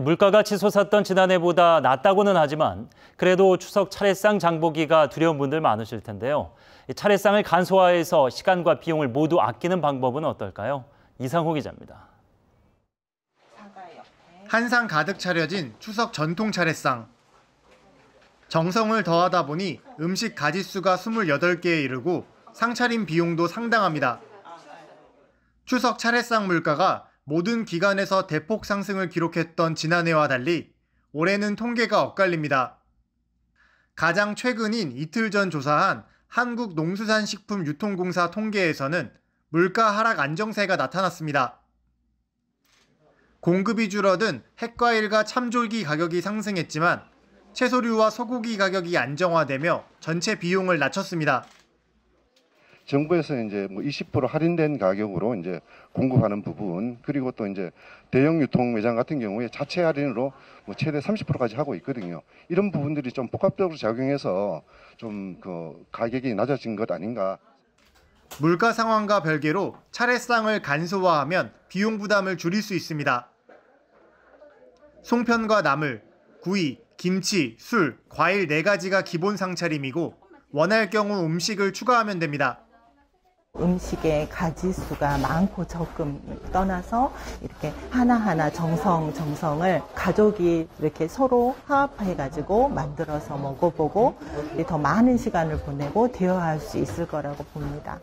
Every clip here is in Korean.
물가가 치솟았던 지난해보다 낮다고는 하지만 그래도 추석 차례상 장보기가 두려운 분들 많으실 텐데요. 차례상을 간소화해서 시간과 비용을 모두 아끼는 방법은 어떨까요? 이상호 기자입니다. 한상 가득 차려진 추석 전통 차례상. 정성을 더하다 보니 음식 가짓수가 28개에 이르고 상차림 비용도 상당합니다. 추석 차례상 물가가 모든 기간에서 대폭 상승을 기록했던 지난해와 달리 올해는 통계가 엇갈립니다. 가장 최근인 이틀 전 조사한 한국농수산식품유통공사 통계에서는 물가 하락 안정세가 나타났습니다. 공급이 줄어든 핵과일과 참졸기 가격이 상승했지만 채소류와 소고기 가격이 안정화되며 전체 비용을 낮췄습니다. 정부에서 이제 뭐20% 할인된 가격으로 이제 공급하는 부분 그리고 또 이제 대형 유통 매장 같은 경우에 자체 할인으로 뭐 최대 30%까지 하고 있거든요. 이런 부분들이 좀 복합적으로 작용해서 좀 그 가격이 낮아진 것 아닌가. 물가 상황과 별개로 차례상을 간소화하면 비용 부담을 줄일 수 있습니다. 송편과 나물, 구이, 김치, 술, 과일 네가지가 기본 상차림이고 원할 경우 음식을 추가하면 됩니다. 음식의 가지수가 많고 적금 떠나서 이렇게 하나하나 정성, 정성을 가족이 이렇게 서로 화합해가지고 만들어서 먹어보고 더 많은 시간을 보내고 대화할 수 있을 거라고 봅니다.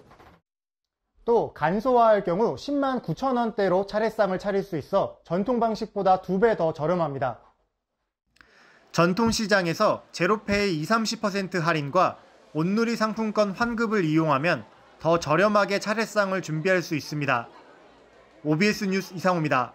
또 간소화할 경우 10만 9천 원대로 차례상을 차릴 수 있어 전통 방식보다 두 배 더 저렴합니다. 전통 시장에서 제로페이 20, 30% 할인과 온누리 상품권 환급을 이용하면 더 저렴하게 차례상을 준비할 수 있습니다. OBS 뉴스 이상호입니다.